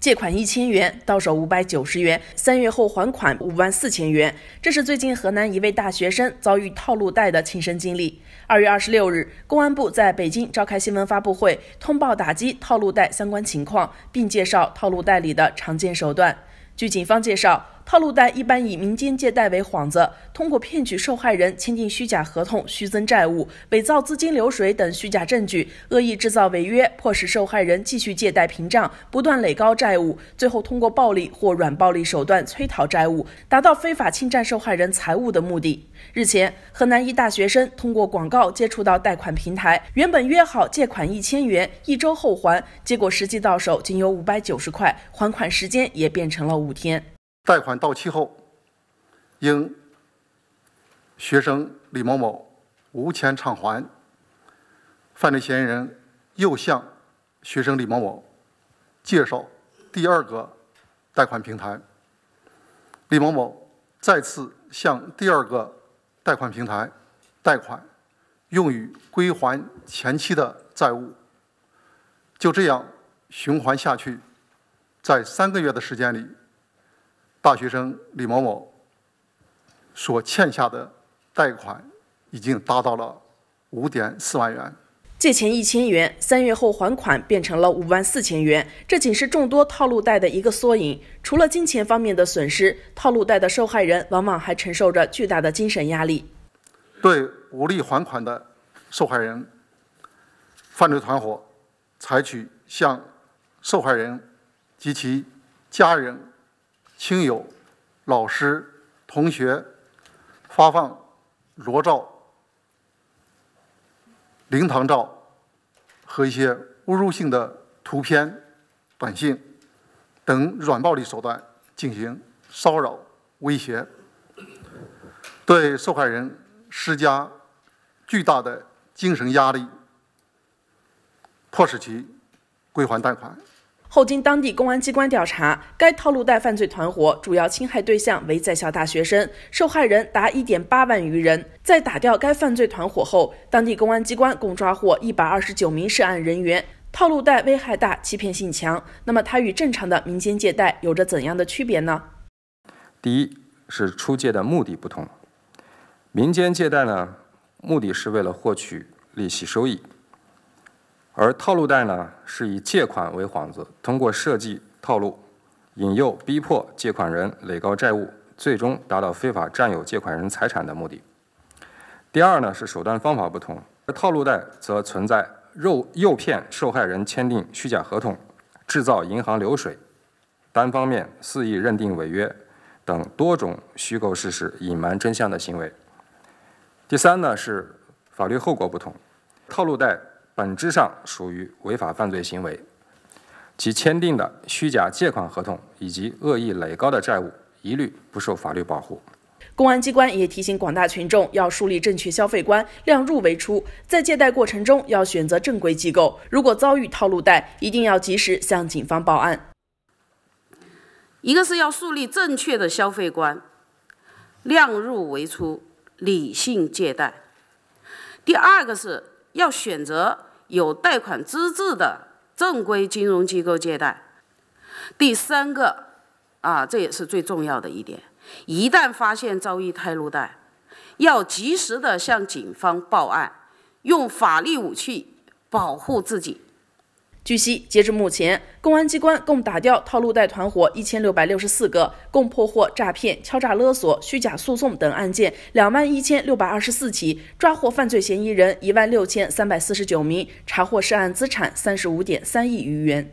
借款一千元，到手五百九十元，三月后还款五万四千元，这是最近河南一位大学生遭遇套路贷的亲身经历。二月二十六日，公安部在北京召开新闻发布会，通报打击套路贷相关情况，并介绍套路贷里的常见手段。据警方介绍，套路贷一般以民间借贷为幌子，通过骗取受害人签订虚假合同、虚增债务、伪造资金流水等虚假证据，恶意制造违约，迫使受害人继续借贷、屏障，不断垒高债务，最后通过暴力或软暴力手段催讨债务，达到非法侵占受害人财物的目的。日前，河南一大学生通过广告接触到贷款平台，原本约好借款一千元，一周后还，结果实际到手仅有五百九十块，还款时间也变成了五天。贷款到期后，因学生李某某无钱偿还，犯罪嫌疑人又向学生李某某介绍第二个贷款平台。李某某再次向第二个贷款平台贷款，用于归还前期的债务。就这样循环下去，在三个月的时间里。大学生李某某所欠下的贷款已经达到了五点四万元。借钱一千元，三月后还款变成了五万四千元，这仅是众多套路贷的一个缩影。除了金钱方面的损失，套路贷的受害人往往还承受着巨大的精神压力。对无力还款的受害人，犯罪团伙采取向受害人及其家人。亲友、老师、同学发放裸照、灵堂照和一些侮辱性的图片、短信等软暴力手段进行骚扰、威胁，对受害人施加巨大的精神压力，迫使其归还贷款。后经当地公安机关调查，该套路贷犯罪团伙主要侵害对象为在校大学生，受害人达一点八万余人。在打掉该犯罪团伙后，当地公安机关共抓获一百二十九名涉案人员。套路贷危害大，欺骗性强。那么，它与正常的民间借贷有着怎样的区别呢？第一是出借的目的不同，民间借贷呢，目的是为了获取利息收益。而套路贷呢，是以借款为幌子，通过设计套路，引诱、逼迫借款人垒高债务，最终达到非法占有借款人财产的目的。第二呢，是手段方法不同，套路贷则存在诱诱骗受害人签订虚假合同、制造银行流水、单方面肆意认定违约等多种虚构事实、隐瞒真相的行为。第三呢，是法律后果不同，套路贷。本质上属于违法犯罪行为，其签订的虚假借款合同以及恶意垒高的债务一律不受法律保护。公安机关也提醒广大群众要树立正确消费观，量入为出，在借贷过程中要选择正规机构，如果遭遇套路贷，一定要及时向警方报案。一个是要树立正确的消费观，量入为出，理性借贷；第二个是。要选择有贷款资质的正规金融机构借贷。第三个啊，这也是最重要的一点，一旦发现遭遇套路贷，要及时的向警方报案，用法律武器保护自己。据悉，截至目前，公安机关共打掉套路贷团伙一千六百六十四个，共破获诈骗、敲诈勒索、虚假诉讼等案件两万一千六百二十四起，抓获犯罪嫌疑人一万六千三百四十九名，查获涉案资产三十五点三亿余元。